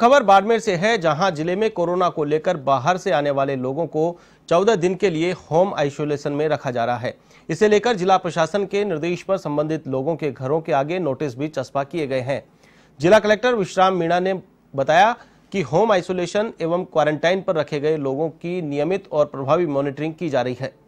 खबर बाड़मेर से है जहां जिले में कोरोना को लेकर बाहर से आने वाले लोगों को 14 दिन के लिए होम आइसोलेशन में रखा जा रहा है इसे लेकर जिला प्रशासन के निर्देश पर संबंधित लोगों के घरों के आगे नोटिस भी चस्पा किए गए हैं जिला कलेक्टर विश्राम मीणा ने बताया कि होम आइसोलेशन एवं क्वारंटाइन पर रखे गए लोगों की नियमित और प्रभावी मॉनिटरिंग की जा रही है